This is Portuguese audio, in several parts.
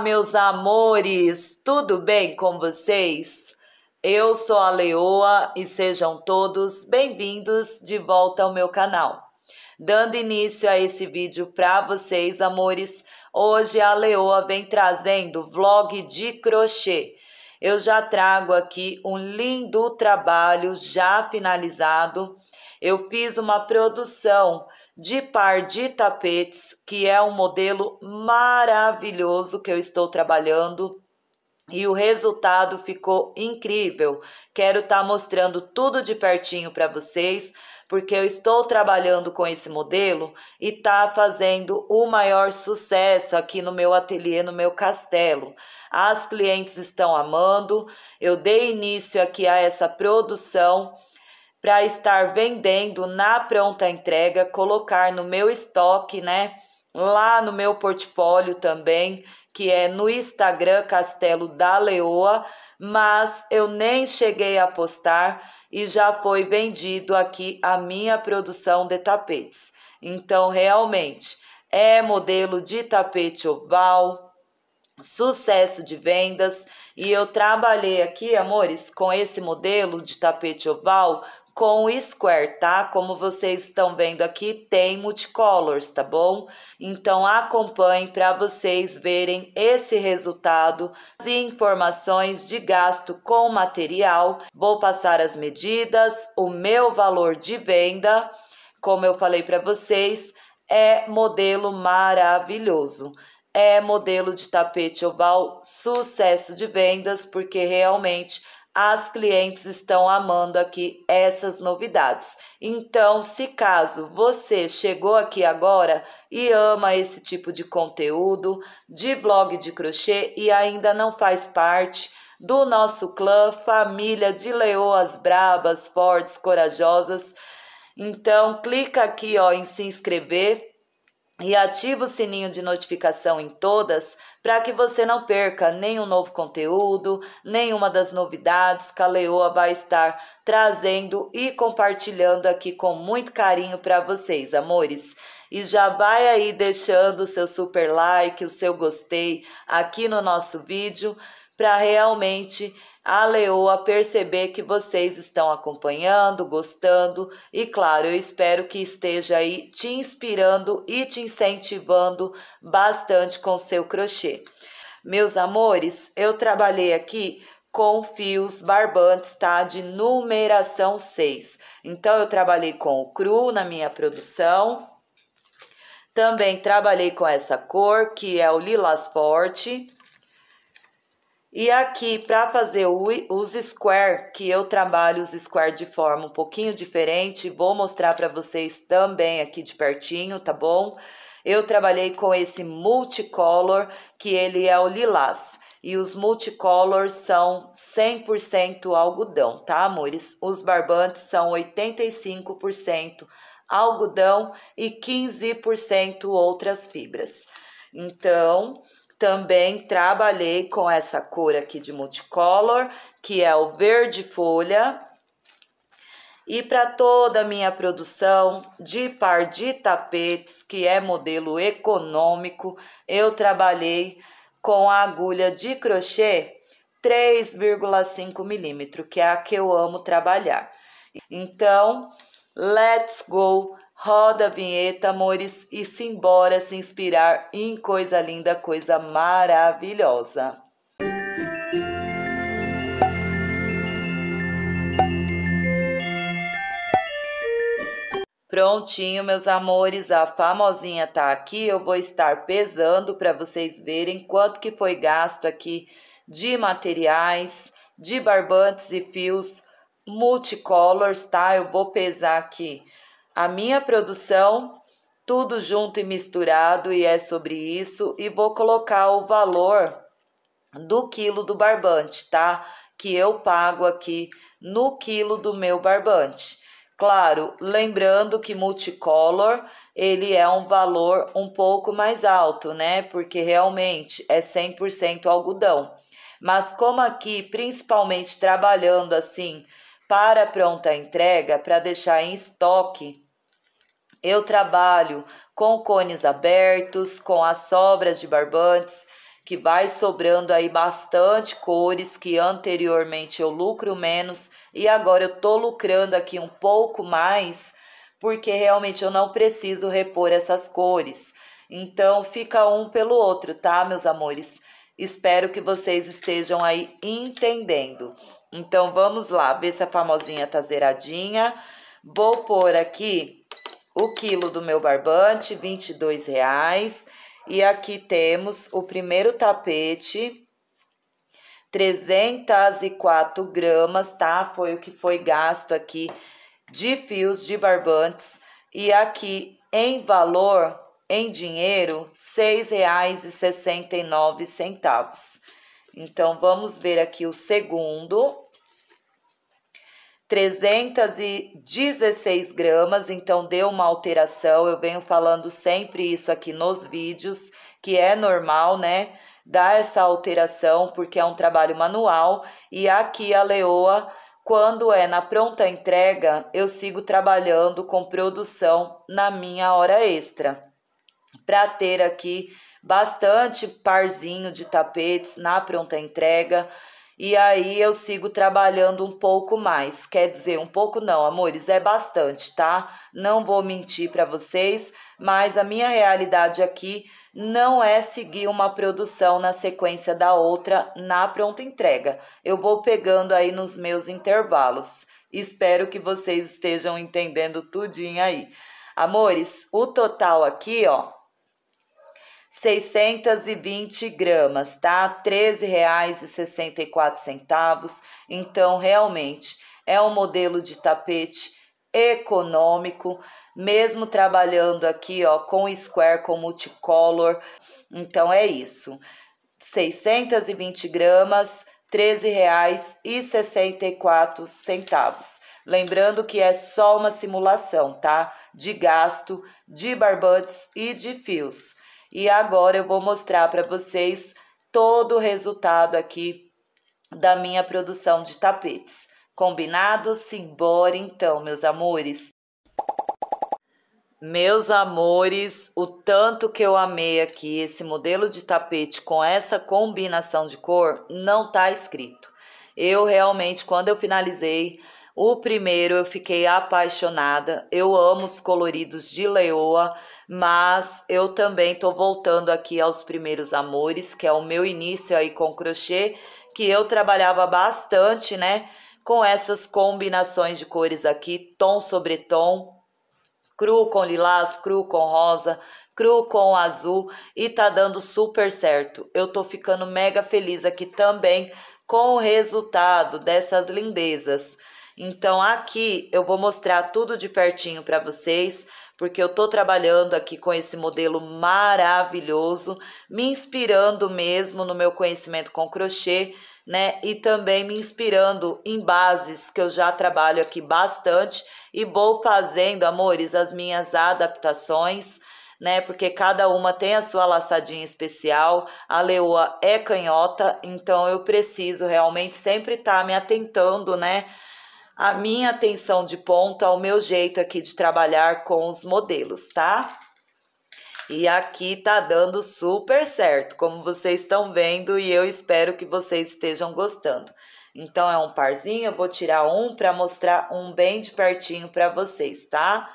meus amores! Tudo bem com vocês? Eu sou a Leoa e sejam todos bem-vindos de volta ao meu canal. Dando início a esse vídeo para vocês, amores, hoje a Leoa vem trazendo vlog de crochê. Eu já trago aqui um lindo trabalho já finalizado. Eu fiz uma produção de par de tapetes, que é um modelo maravilhoso que eu estou trabalhando e o resultado ficou incrível. Quero estar tá mostrando tudo de pertinho para vocês, porque eu estou trabalhando com esse modelo e está fazendo o maior sucesso aqui no meu ateliê, no meu castelo. As clientes estão amando. Eu dei início aqui a essa produção para estar vendendo na pronta entrega, colocar no meu estoque, né? Lá no meu portfólio também, que é no Instagram Castelo da Leoa, mas eu nem cheguei a postar e já foi vendido aqui a minha produção de tapetes. Então, realmente, é modelo de tapete oval, sucesso de vendas. E eu trabalhei aqui, amores, com esse modelo de tapete oval com square, tá? Como vocês estão vendo aqui, tem multicolors, tá bom? Então acompanhe para vocês verem esse resultado e informações de gasto com material. Vou passar as medidas, o meu valor de venda, como eu falei para vocês, é modelo maravilhoso é modelo de tapete oval, sucesso de vendas, porque realmente as clientes estão amando aqui essas novidades. Então, se caso você chegou aqui agora e ama esse tipo de conteúdo de blog de crochê e ainda não faz parte, do nosso clã, família de leoas brabas, fortes, corajosas. Então clica aqui ó em se inscrever e ativa o sininho de notificação em todas para que você não perca nenhum novo conteúdo, nenhuma das novidades que a Leoa vai estar trazendo e compartilhando aqui com muito carinho para vocês, amores. E já vai aí deixando o seu super like, o seu gostei aqui no nosso vídeo para realmente a Leoa perceber que vocês estão acompanhando, gostando e, claro, eu espero que esteja aí te inspirando e te incentivando bastante com seu crochê. Meus amores, eu trabalhei aqui com fios barbantes, tá? De numeração 6. Então, eu trabalhei com o cru na minha produção. Também trabalhei com essa cor, que é o lilás forte. E aqui, para fazer os square, que eu trabalho os square de forma um pouquinho diferente, vou mostrar para vocês também aqui de pertinho, tá bom? Eu trabalhei com esse multicolor, que ele é o lilás. E os multicolors são 100% algodão, tá, amores? Os barbantes são 85% algodão e 15% outras fibras. Então, também trabalhei com essa cor aqui de multicolor, que é o verde folha. E para toda a minha produção de par de tapetes, que é modelo econômico, eu trabalhei com a agulha de crochê 3,5 milímetro, que é a que eu amo trabalhar. Então, let's go Roda a vinheta, amores, e se embora se inspirar em coisa linda, coisa maravilhosa. Prontinho, meus amores, a famosinha tá aqui. Eu vou estar pesando para vocês verem quanto que foi gasto aqui de materiais, de barbantes e fios multicolors, tá? Eu vou pesar aqui a minha produção, tudo junto e misturado, e é sobre isso, e vou colocar o valor do quilo do barbante, tá? Que eu pago aqui no quilo do meu barbante. Claro, lembrando que multicolor ele é um valor um pouco mais alto, né? Porque realmente é 100% algodão. Mas como aqui, principalmente trabalhando assim, para pronta entrega, para deixar em estoque. Eu trabalho com cones abertos, com as sobras de barbantes, que vai sobrando aí bastante cores que anteriormente eu lucro menos e agora eu tô lucrando aqui um pouco mais porque realmente eu não preciso repor essas cores. Então fica um pelo outro, tá, meus amores? Espero que vocês estejam aí entendendo. Então vamos lá, ver se a famosinha tá zeradinha. Vou pôr aqui o quilo do meu barbante, 22 reais. E aqui temos o primeiro tapete, 304 gramas, tá? Foi o que foi gasto aqui de fios de barbantes. E aqui em valor em dinheiro R$ 6,69. Então vamos ver aqui o segundo. 316 gramas, então deu uma alteração. Eu venho falando sempre isso aqui nos vídeos, que é normal, né? Dar essa alteração, porque é um trabalho manual. E aqui a leoa, quando é na pronta entrega, eu sigo trabalhando com produção na minha hora extra para ter aqui bastante parzinho de tapetes na pronta entrega. E aí eu sigo trabalhando um pouco mais. Quer dizer, um pouco não, amores, é bastante, tá? Não vou mentir para vocês, mas a minha realidade aqui não é seguir uma produção na sequência da outra na pronta entrega. Eu vou pegando aí nos meus intervalos. Espero que vocês estejam entendendo tudinho aí. Amores, o total aqui, ó, 620 gramas, tá? R$ 13,64. Então, realmente, é um modelo de tapete econômico, mesmo trabalhando aqui, ó, com square, com multicolor. Então, é isso. 620 gramas, R$ 13,64. Lembrando que é só uma simulação, tá? De gasto de barbantes e de fios. E agora eu vou mostrar para vocês todo o resultado aqui da minha produção de tapetes. Combinado? Simbora então, meus amores. Meus amores, o tanto que eu amei aqui esse modelo de tapete com essa combinação de cor não tá escrito. Eu realmente, quando eu finalizei, o primeiro eu fiquei apaixonada. Eu amo os coloridos de Leoa, mas eu também tô voltando aqui aos primeiros amores, que é o meu início aí com crochê, que eu trabalhava bastante, né? Com essas combinações de cores aqui, tom sobre tom, cru com lilás, cru com rosa, cru com azul e tá dando super certo. Eu tô ficando mega feliz aqui também com o resultado dessas lindezas. Então aqui eu vou mostrar tudo de pertinho para vocês, porque eu estou trabalhando aqui com esse modelo maravilhoso, me inspirando mesmo no meu conhecimento com crochê, né? E também me inspirando em bases que eu já trabalho aqui bastante e vou fazendo, amores, as minhas adaptações né? Porque cada uma tem a sua laçadinha especial. A leoa é canhota, então eu preciso realmente sempre estar tá me atentando, né? a minha atenção de ponto ao meu jeito aqui de trabalhar com os modelos, tá? E aqui tá dando super certo, como vocês estão vendo, e eu espero que vocês estejam gostando. Então é um parzinho, eu vou tirar um para mostrar um bem de pertinho para vocês, tá?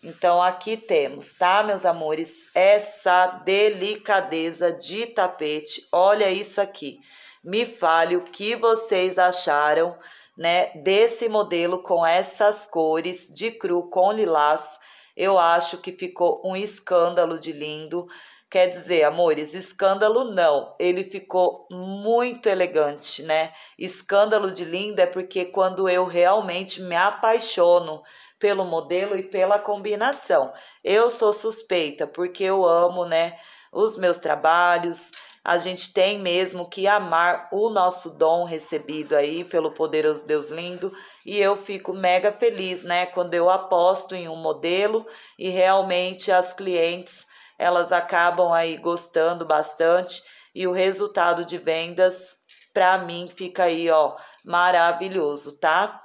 Então aqui temos, tá, meus amores, essa delicadeza de tapete. Olha isso aqui. Me fale o que vocês acharam né, desse modelo com essas cores de cru com lilás. Eu acho que ficou um escândalo de lindo. Quer dizer, amores, escândalo não. Ele ficou muito elegante, né? Escândalo de lindo é porque quando eu realmente me apaixono pelo modelo e pela combinação. Eu sou suspeita porque eu amo, né, os meus trabalhos a gente tem mesmo que amar o nosso dom recebido aí pelo poderoso Deus lindo. E eu fico mega feliz, né, quando eu aposto em um modelo e realmente as clientes elas acabam aí gostando bastante e o resultado de vendas para mim fica aí, ó, maravilhoso, tá?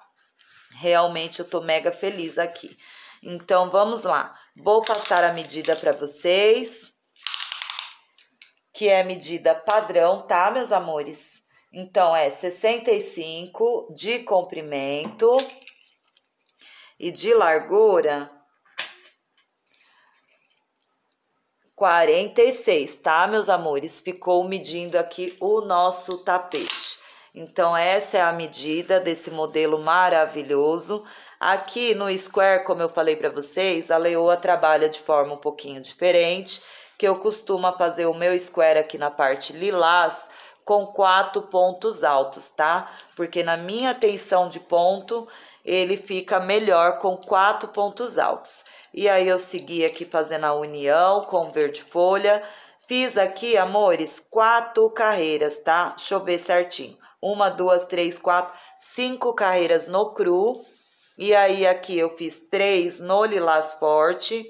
Realmente eu tô mega feliz aqui. Então vamos lá. Vou passar a medida para vocês que é a medida padrão, tá, meus amores? Então, é 65 de comprimento e de largura 46, tá, meus amores? Ficou medindo aqui o nosso tapete. Então, essa é a medida desse modelo maravilhoso. Aqui no Square, como eu falei para vocês, a leoa trabalha de forma um pouquinho diferente que eu costumo fazer o meu square aqui na parte lilás com quatro pontos altos, tá? Porque na minha tensão de ponto, ele fica melhor com quatro pontos altos. E aí, eu segui aqui fazendo a união com verde folha. Fiz aqui, amores, quatro carreiras, tá? Deixa eu ver certinho. Uma, duas, três, quatro, cinco carreiras no cru. E aí, aqui eu fiz três no lilás forte,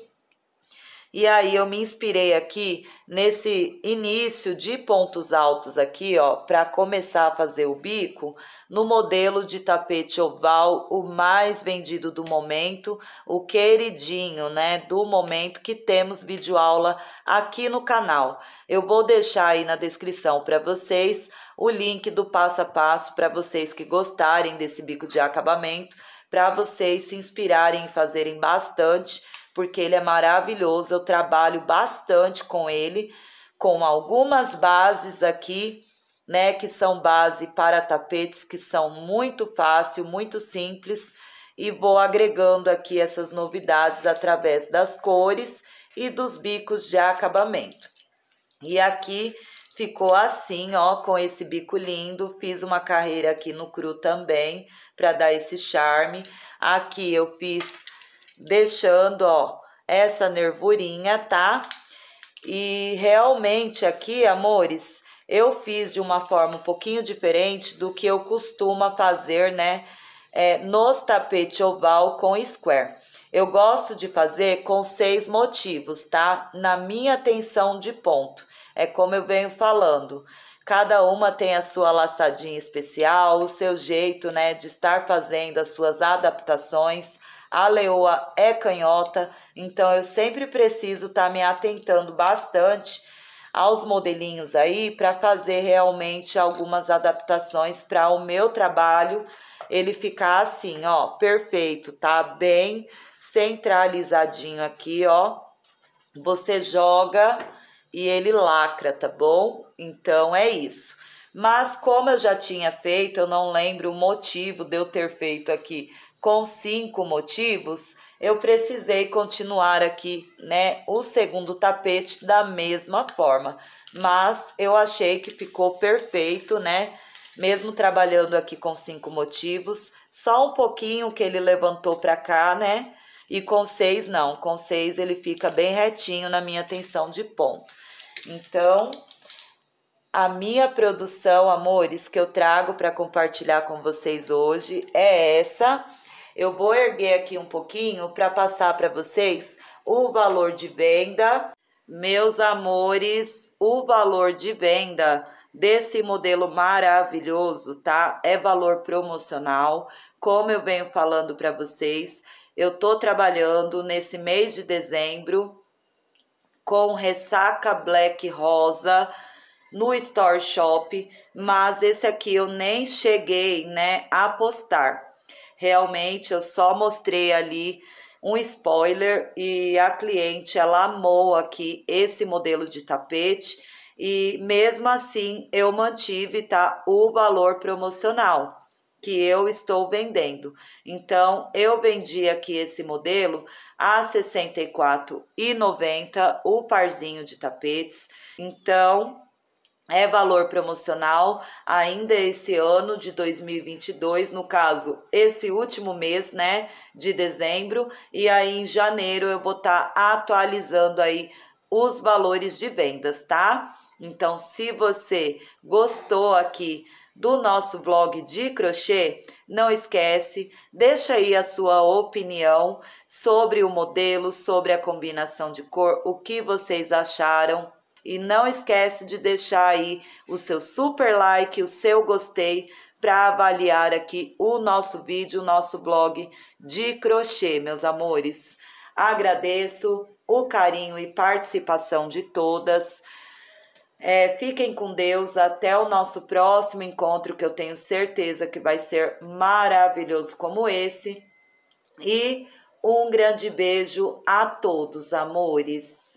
e aí eu me inspirei aqui nesse início de pontos altos aqui, ó, para começar a fazer o bico, no modelo de tapete oval, o mais vendido do momento, o queridinho, né, do momento que temos vídeo aula aqui no canal. Eu vou deixar aí na descrição para vocês o link do passo a passo para vocês que gostarem desse bico de acabamento, para vocês se inspirarem e fazerem bastante porque ele é maravilhoso. Eu trabalho bastante com ele, com algumas bases aqui, né, que são base para tapetes que são muito fácil, muito simples e vou agregando aqui essas novidades através das cores e dos bicos de acabamento. E aqui ficou assim, ó, com esse bico lindo. Fiz uma carreira aqui no cru também, para dar esse charme. Aqui eu fiz deixando, ó, essa nervurinha, tá? E realmente aqui, amores, eu fiz de uma forma um pouquinho diferente do que eu costumo fazer, né? É, nos tapete oval com square. Eu gosto de fazer com seis motivos, tá? Na minha tensão de ponto. É como eu venho falando. Cada uma tem a sua laçadinha especial, o seu jeito, né, de estar fazendo as suas adaptações a leoa é canhota, então eu sempre preciso estar tá me atentando bastante aos modelinhos aí para fazer realmente algumas adaptações para o meu trabalho ele ficar assim, ó, perfeito, tá? Bem centralizadinho aqui, ó. Você joga e ele lacra, tá bom? Então é isso. Mas como eu já tinha feito, eu não lembro o motivo de eu ter feito aqui com cinco motivos, eu precisei continuar aqui, né, o segundo tapete da mesma forma. Mas eu achei que ficou perfeito, né? Mesmo trabalhando aqui com cinco motivos, só um pouquinho que ele levantou para cá, né? E com seis não, com seis ele fica bem retinho na minha tensão de ponto. Então, a minha produção, amores, que eu trago para compartilhar com vocês hoje é essa. Eu vou erguer aqui um pouquinho para passar para vocês o valor de venda. Meus amores, o valor de venda desse modelo maravilhoso, tá? É valor promocional, como eu venho falando para vocês. Eu tô trabalhando nesse mês de dezembro com ressaca black rosa no Store Shop, mas esse aqui eu nem cheguei, né, a postar. Realmente eu só mostrei ali um spoiler e a cliente ela amou aqui esse modelo de tapete e mesmo assim eu mantive tá o valor promocional que eu estou vendendo. Então eu vendi aqui esse modelo a R$ 64,90 o parzinho de tapetes. Então é valor promocional ainda esse ano de 2022, no caso, esse último mês, né, de dezembro, e aí em janeiro eu vou estar tá atualizando aí os valores de vendas, tá? Então, se você gostou aqui do nosso vlog de crochê, não esquece, deixa aí a sua opinião sobre o modelo, sobre a combinação de cor, o que vocês acharam e não esquece de deixar aí o seu super like, o seu gostei para avaliar aqui o nosso vídeo, o nosso blog de crochê, meus amores. Agradeço o carinho e participação de todas. É, fiquem com Deus até o nosso próximo encontro, que eu tenho certeza que vai ser maravilhoso como esse. E um grande beijo a todos, amores.